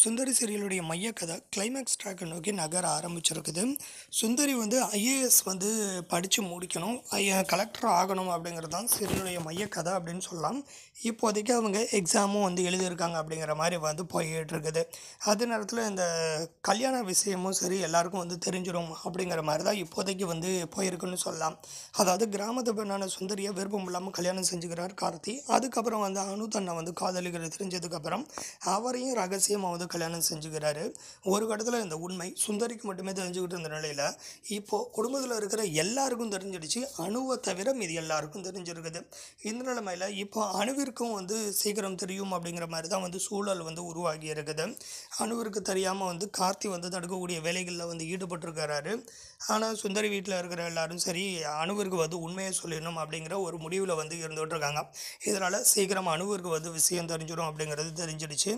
சுந்தரி சீரியலுடைய மைய கதை கிளைமேக்ஸ் ட்ராக்கை நோக்கி நகர ஆரம்பிச்சிருக்குது சுந்தரி வந்து ஐஏஎஸ் வந்து படித்து முடிக்கணும் ஐயா கலெக்டர் ஆகணும் அப்படிங்கிறது தான் சீரியலுடைய மைய கதை அப்படின்னு சொல்லலாம் இப்போதைக்கு அவங்க எக்ஸாமும் வந்து எழுதியிருக்காங்க அப்படிங்கிற மாதிரி வந்து போயிட்டுருக்குது அதே நேரத்தில் இந்த கல்யாண விஷயமும் சரி எல்லாருக்கும் வந்து தெரிஞ்சிடும் அப்படிங்கிற மாதிரி தான் இப்போதைக்கு வந்து போயிருக்குன்னு சொல்லலாம் அதாவது கிராமத்து பெண்ணான சுந்தரியை விருப்பம் இல்லாமல் கல்யாணம் செஞ்சுக்கிறார் கார்த்தி அதுக்கப்புறம் வந்து அனு தன்னை வந்து காதலிகளை தெரிஞ்சதுக்கப்புறம் அவரையும் ரகசியமாக வந்து வந்து கல்யாணம் செஞ்சுக்கிறாரு ஒரு கட்டத்தில் இந்த உண்மை சுந்தரிக்கு மட்டுமே தெரிஞ்சுக்கிட்டு இருந்த நிலையில் இப்போது குடும்பத்தில் இருக்கிற எல்லாருக்கும் தெரிஞ்சிடுச்சு அணுவை தவிர மீது எல்லாருக்கும் தெரிஞ்சிருக்குது இந்த நிலைமையில் இப்போ அணுவிற்கும் வந்து சீக்கிரம் தெரியும் அப்படிங்கிற மாதிரி தான் வந்து சூழல் வந்து உருவாகி இருக்குது அணுவிற்கு தெரியாமல் வந்து கார்த்தி வந்து தடுக்கக்கூடிய வேலைகளில் வந்து ஈடுபட்டுருக்கிறாரு ஆனால் சுந்தரி வீட்டில் இருக்கிற எல்லாரும் சரி அணுவிற்கு வந்து உண்மையை சொல்லிடணும் அப்படிங்கிற ஒரு முடிவில் வந்து இருந்துகிட்டு இருக்காங்க இதனால் சீக்கிரம் அணுவிற்கு வந்து விஷயம் தெரிஞ்சிடும் அப்படிங்கிறது தெரிஞ்சிடுச்சு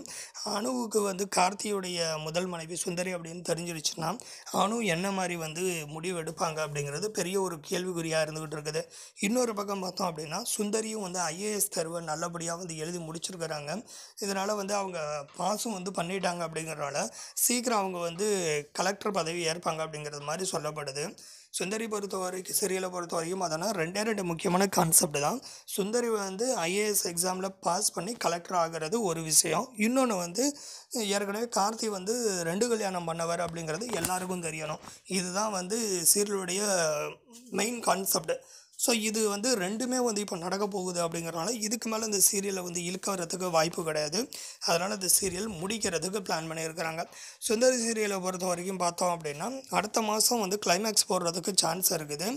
அணுவுக்கு வந்து வந்து கார்த்தியுடைய முதல் மனைவி சுந்தரி அப்படின்னு தெரிஞ்சிருச்சுன்னா அவனும் என்ன மாதிரி வந்து முடிவு எடுப்பாங்க அப்படிங்கிறது பெரிய ஒரு கேள்விக்குறியாக இருந்துக்கிட்டு இருக்குது இன்னொரு பக்கம் பார்த்தோம் அப்படின்னா சுந்தரியும் வந்து ஐஏஎஸ் தேர்வை நல்லபடியாக வந்து எழுதி முடிச்சிருக்கிறாங்க இதனால் வந்து அவங்க பாஸும் வந்து பண்ணிட்டாங்க அப்படிங்கிறனால சீக்கிரம் அவங்க வந்து கலெக்டர் பதவி ஏற்பாங்க அப்படிங்கிறது மாதிரி சொல்லப்படுது சுந்தரி பொறுத்த வரைக்கும் சீரியலை பொறுத்த வரைக்கும் அதெல்லாம் ரெண்டே ரெண்டு முக்கியமான கான்செப்ட் தான் சுந்தரி வந்து ஐஏஎஸ் எக்ஸாமில் பாஸ் பண்ணி கலெக்டர் ஆகிறது ஒரு விஷயம் இன்னொன்று வந்து ஏற்கனவே கார்த்தி வந்து ரெண்டு கல்யாணம் பண்ணவர் அப்படிங்கிறது எல்லாருக்கும் தெரியணும் இதுதான் வந்து சீரியலுடைய மெயின் கான்செப்ட் ஸோ இது வந்து ரெண்டுமே வந்து இப்போ நடக்க போகுது அப்படிங்கிறனால இதுக்கு மேலே இந்த சீரியலை வந்து இழுக்கிறதுக்கு வாய்ப்பு கிடையாது அதனால் இந்த சீரியல் முடிக்கிறதுக்கு பிளான் பண்ணியிருக்கிறாங்க சுந்தரி சீரியலை பொறுத்த வரைக்கும் பார்த்தோம் அப்படின்னா அடுத்த மாதம் வந்து கிளைமேக்ஸ் போடுறதுக்கு சான்ஸ் இருக்குது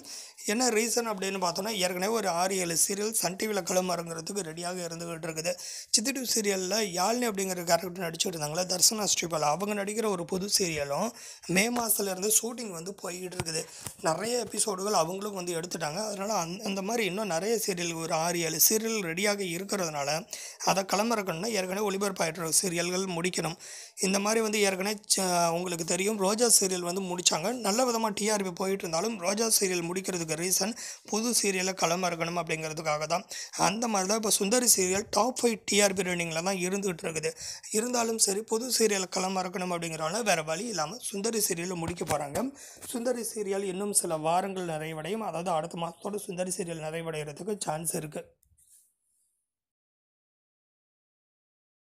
என்ன ரீசன் அப்படின்னு பார்த்தோன்னா ஏற்கனவே ஒரு ஆறு ஏழு சீரியல் சன் டிவியில் களமறங்கிறதுக்கு ரெடியாக இருந்துகிட்டு இருக்குது சித்திட்டு சீரியலில் யாழ்னி அப்படிங்கிற கேரக்டர் நடிச்சுட்டு இருந்தாங்களே தர்சனா ஸ்ரீபால் அவங்க நடிக்கிற ஒரு புது சீரியலும் மே மாதத்துலேருந்து ஷூட்டிங் வந்து போய்கிட்டு இருக்குது நிறைய எபிசோடுகள் அவங்களும் வந்து எடுத்துட்டாங்க அதனால் அந் அந்த மாதிரி இன்னும் நிறைய சீரியல் ஒரு ஆறு ஏழு சீரியல் ரெடியாக இருக்கிறதுனால அதை களமிறக்கணும்னா ஏற்கனவே ஒளிபரப்பாயிட்ட சீரியல்கள் முடிக்கணும் இந்த மாதிரி வந்து ஏற்கனவே உங்களுக்கு தெரியும் ரோஜா சீரியல் வந்து முடித்தாங்க நல்ல விதமாக டிஆர்பி போயிட்டு இருந்தாலும் ரோஜா சீரியல் முடிக்கிறதுக்கு அதுக்கு ரீசன் புது சீரியலில் களம் இறக்கணும் அப்படிங்கிறதுக்காக தான் அந்த மாதிரி தான் இப்போ Sundari serial top five TRP ரேட்டிங்கில் தான் இருந்துகிட்டு இருக்குது இருந்தாலும் சரி புது சீரியலை களம் இறக்கணும் அப்படிங்கிறவங்க வேறு வழி இல்லாமல் சுந்தரி சீரியலை முடிக்க போகிறாங்க சுந்தரி சீரியல் இன்னும் சில வாரங்கள் நிறைவடையும் அதாவது அடுத்த மாதத்தோடு சுந்தரி சீரியல் நிறைவடைகிறதுக்கு சான்ஸ் இருக்குது